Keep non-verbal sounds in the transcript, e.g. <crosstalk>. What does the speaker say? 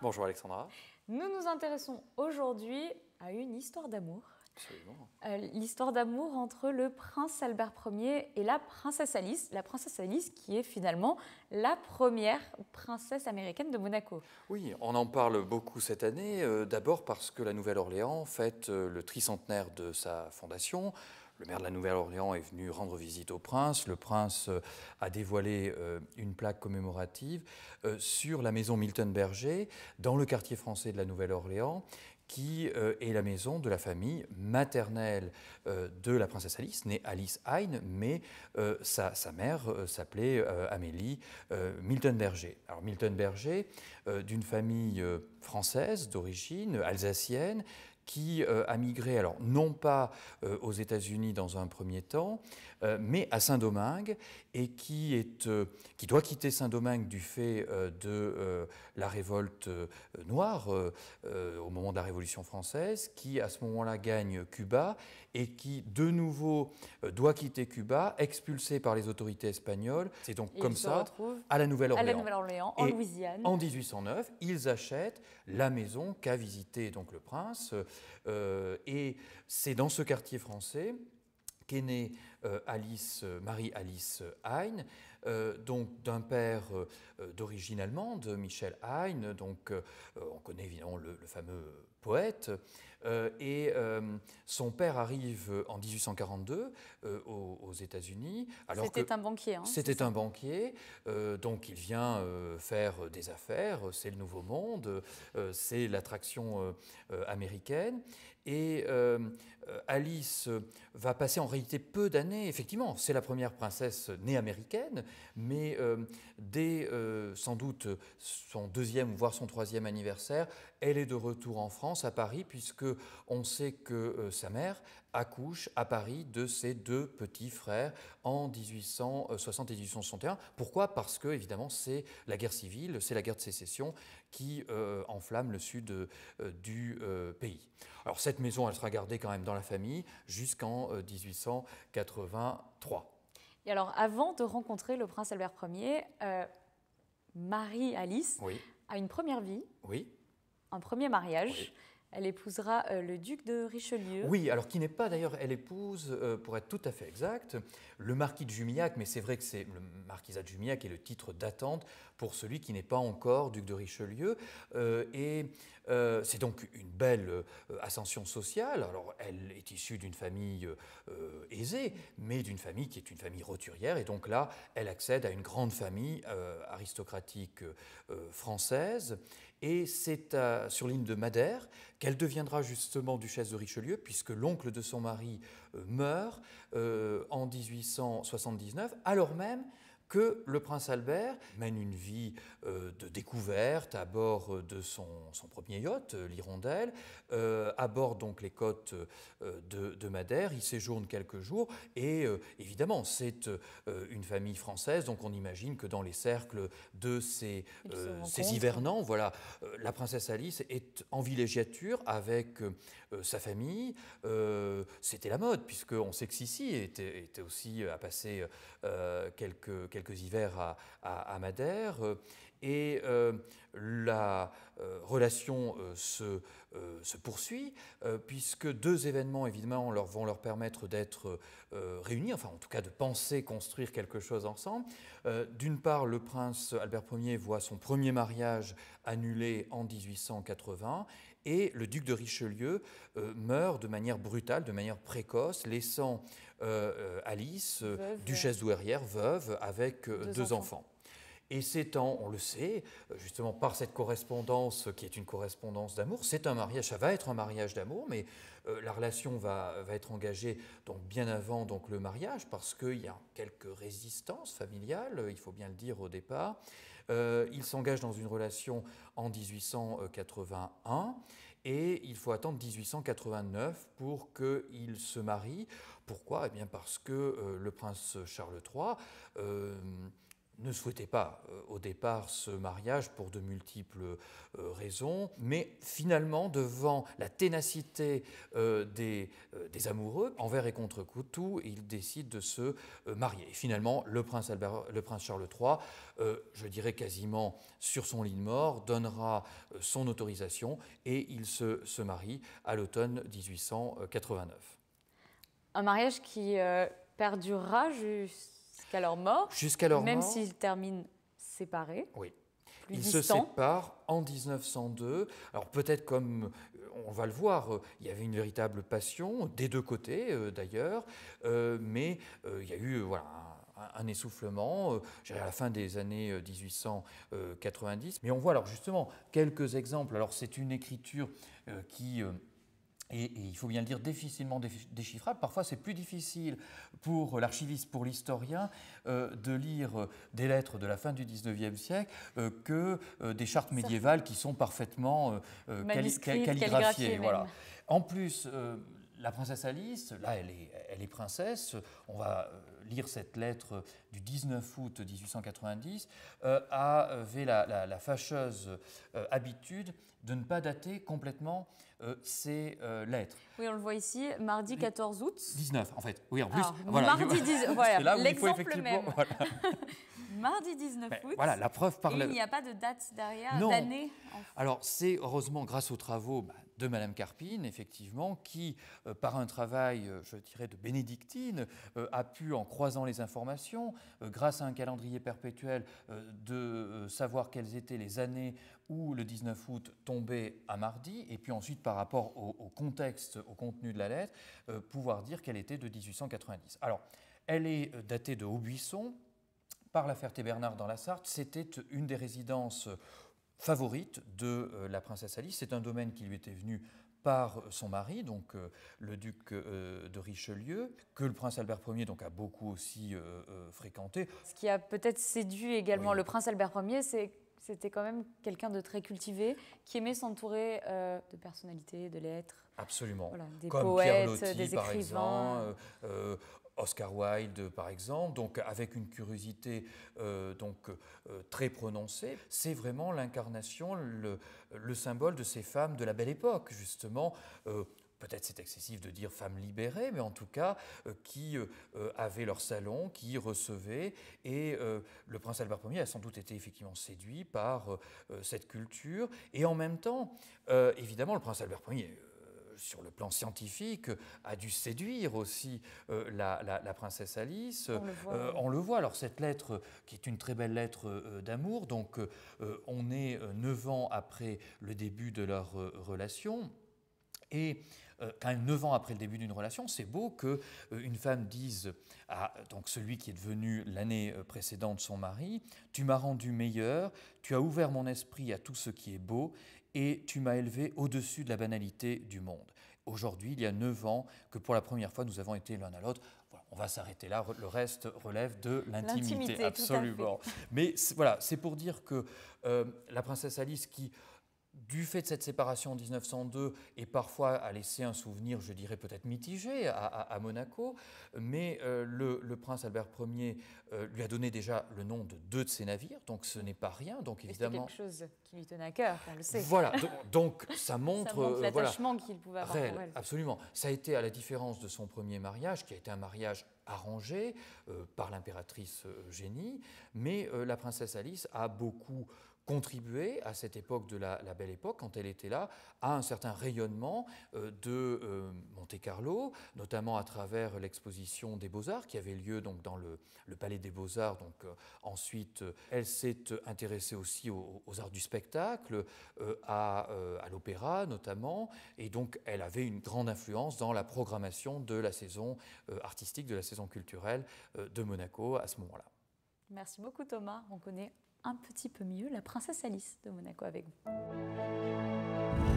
Bonjour Alexandra. Nous nous intéressons aujourd'hui à une histoire d'amour. Euh, l'histoire d'amour entre le prince Albert Ier et la princesse Alice, la princesse Alice qui est finalement la première princesse américaine de Monaco. Oui, on en parle beaucoup cette année, euh, d'abord parce que la Nouvelle-Orléans fête euh, le tricentenaire de sa fondation. Le maire de la Nouvelle-Orléans est venu rendre visite au prince. Le prince a dévoilé une plaque commémorative sur la maison Milton Berger dans le quartier français de la Nouvelle-Orléans qui euh, est la maison de la famille maternelle euh, de la princesse Alice, née Alice Heine, mais euh, sa, mère s'appelait Amélie Milton Berger. Alors Milton Berger, d'une famille française d'origine alsacienne, qui euh, a migré, alors non pas euh, aux États-Unis dans un premier temps, euh, mais à Saint-Domingue, et qui, est, qui doit quitter Saint-Domingue du fait de la révolte noire au moment de la Révolution française, qui à ce moment-là gagne Cuba et qui de nouveau euh, doit quitter Cuba, expulsé par les autorités espagnoles. C'est donc comme ça à la Nouvelle-Orléans. en Louisiane. En 1809, ils achètent la maison qu'a visitée donc le prince, euh, et c'est dans ce quartier français qu'est née euh, Alice, Marie-Alice Heine, donc d'un père d'origine allemande, Michel Heine. donc on connaît évidemment le, le fameux poète, euh, et euh, son père arrive en 1842 euh, aux, États-Unis. C'était un banquier. Hein, C'était un banquier, donc il vient faire des affaires, c'est le nouveau monde, c'est l'attraction américaine. Et euh, euh, Alice euh, va passer en réalité peu d'années. Effectivement, c'est la première princesse née américaine, mais dès sans doute son deuxième voire son troisième anniversaire, elle est de retour en France, à Paris, puisque on sait que sa mère accouche à Paris de ses deux petits frères en 1860 et 1861. Pourquoi Parce que, évidemment, c'est la guerre civile, c'est la guerre de sécession qui euh, enflamme le sud euh, du euh, pays. Alors, cette maison, elle sera gardée quand même dans la famille jusqu'en 1883. Et alors, avant de rencontrer le prince Albert Ier, Marie-Alice a une première vie, oui. un premier mariage. Oui elle épousera euh, le duc de Richelieu. Oui, alors qui n'est pas d'ailleurs, elle épouse, euh, pour être tout à fait exact, le marquis de Jumillac, mais c'est vrai que c'est le marquisat de Jumillac est le titre d'attente pour celui qui n'est pas encore duc de Richelieu. Euh, et c'est donc une belle ascension sociale. Alors elle est issue d'une famille aisée, mais d'une famille qui est une famille roturière. Et donc là, elle accède à une grande famille aristocratique française. Et c'est euh, sur l'île de Madère qu'elle deviendra justement duchesse de Richelieu, puisque l'oncle de son mari euh, meurt euh, en 1879, alors même que le prince Albert mène une vie euh, de découverte à bord euh, de son, premier yacht, euh, l'Hirondelle, à bord donc les côtes de, Madère. Il séjourne quelques jours et évidemment c'est une famille française, donc on imagine que dans les cercles de ces, ces hivernants, voilà, la princesse Alice est en villégiature avec euh, sa famille. Euh, c'était la mode, puisque on sait que Sissi était, aussi à euh, passer quelques, hivers à, à, Madère. Et la relation se, poursuit, puisque deux événements, évidemment, vont leur permettre d'être réunis, enfin en tout cas de penser, construire quelque chose ensemble. D'une part, le prince Albert Ier voit son premier mariage annulé en 1880 et le duc de Richelieu euh, meurt de manière brutale, de manière précoce, laissant euh, euh, Alice, duchesse douairière, veuve, avec deux, enfants. Et c'est en, on le sait, justement par cette correspondance qui est une correspondance d'amour, c'est un mariage, ça va être un mariage d'amour, mais la relation va, être engagée donc bien avant donc le mariage, parce qu'il y a quelques résistances familiales, il faut bien le dire au départ. il s'engage dans une relation en 1881 et il faut attendre 1889 pour qu'il se marie. Pourquoi Eh bien parce que euh, le prince Charles III ne souhaitait pas euh, au départ ce mariage pour de multiples euh, raisons, mais finalement, devant la ténacité euh, des, amoureux, envers et contre tout, il décide de se marier. finalement, le prince, le prince Charles III, je dirais quasiment sur son lit de mort, donnera son autorisation et il se, se marie à l'automne 1889. Un mariage qui perdurera juste Jusqu'à leur mort. même s'ils terminent séparés. Oui. ils se séparent en 1902. Alors peut-être comme euh, on va le voir, euh, il y avait une véritable passion des deux côtés euh, d'ailleurs, mais il y a eu voilà un essoufflement à la fin des années 1890. Mais on voit alors justement quelques exemples. Alors c'est une écriture qui et, il faut bien le dire, difficilement déchiffrable. Parfois, c'est plus difficile pour l'archiviste, pour l'historien, euh, de lire des lettres de la fin du XIXe siècle euh, que euh, des chartes médiévales qui sont parfaitement calligraphiées. Voilà. En plus, la princesse Alice, là elle est, elle est, princesse, on va euh, lire cette lettre du 19 août 1890, euh, avait euh, la, fâcheuse euh, habitude de ne pas dater complètement ses lettres. Oui, on le voit ici, mardi 14 août. 19 en fait, oui en plus. Ah, voilà, mardi 19, voilà, l'exemple même. <laughs> <laughs> mardi 19 ben, août. voilà, la preuve par et Il n'y a pas de date derrière, d'année. Alors c'est heureusement grâce aux travaux... Ben, de Madame Carpine, effectivement, qui, euh, par un travail, euh, je dirais, de bénédictine, euh, a pu, en croisant les informations, grâce à un calendrier perpétuel, de savoir quelles étaient les années où le 19 août tombait à mardi, et puis ensuite, par rapport au, contexte, au contenu de la lettre, pouvoir dire qu'elle était de 1890. Alors, elle est datée de Aubuisson, par l'affaire Thébernard dans la Sarthe. C'était une des résidences favorite de euh, la princesse Alice. C'est un domaine qui lui était venu par euh, son mari, donc euh, le duc de Richelieu, que le prince Albert Ier donc, a beaucoup aussi fréquenté. Ce qui a peut-être séduit également le prince Albert Ier, c'est c'était quand même quelqu'un de très cultivé, qui aimait s'entourer de personnalités, de lettres. Absolument. des poètes, des écrivains. Oscar Wilde par exemple, donc avec une curiosité euh, donc, euh, très prononcée, c'est vraiment l'incarnation, le, symbole de ces femmes de la belle époque, justement. Euh, peut-être c'est excessif de dire femmes libérées, mais en tout cas qui avaient leur salon, qui recevaient. Et le prince Albert Ier a sans doute été effectivement séduit par cette culture. Et en même temps, évidemment, le prince Albert Ier sur le plan scientifique, a dû séduire aussi euh, la, princesse Alice. Euh, on le, voit, Alors cette lettre, qui est une très belle lettre euh, d'amour, donc on est neuf ans après le début de leur relation. Et quand neuf ans après le début d'une relation, c'est beau que une femme dise à donc celui qui est devenu l'année précédente son mari, tu m'as rendu meilleur, tu as ouvert mon esprit à tout ce qui est beau et tu m'as élevé au-dessus de la banalité du monde. Aujourd'hui, il y a neuf ans que pour la première fois nous avons été l'un à l'autre. on va s'arrêter là, le reste relève de l'intimité, absolument. Mais voilà, c'est pour dire que euh, la princesse Alice qui du fait de cette séparation en 1902 et parfois a laissé un souvenir, je dirais peut-être mitigé à, Monaco, mais euh, le, prince Albert Ier euh, lui a donné déjà le nom de deux de ses navires, donc ce n'est pas rien. Donc évidemment, quelque chose qui lui tenait à cœur, on le sait. Voilà, <laughs> donc, ça montre, euh, l'attachement qu'il pouvait avoir. absolument. Ça a été à la différence de son premier mariage, qui a été un mariage arrangé par l'impératrice Génie, mais la princesse Alice a beaucoup contribué à cette époque de la, Belle Époque, quand elle était là, à un certain rayonnement euh, de euh, Monte-Carlo, notamment à travers l'exposition des Beaux-Arts qui avait lieu donc, dans le, Palais des Beaux-Arts. Donc, euh, ensuite, elle s'est intéressée aussi aux, arts du spectacle, à l'opéra notamment, et donc elle avait une grande influence dans la programmation de la saison artistique, de la saison culturelle de Monaco à ce moment-là. Merci beaucoup Thomas. On connaît un petit peu mieux la princesse Alice de Monaco avec vous.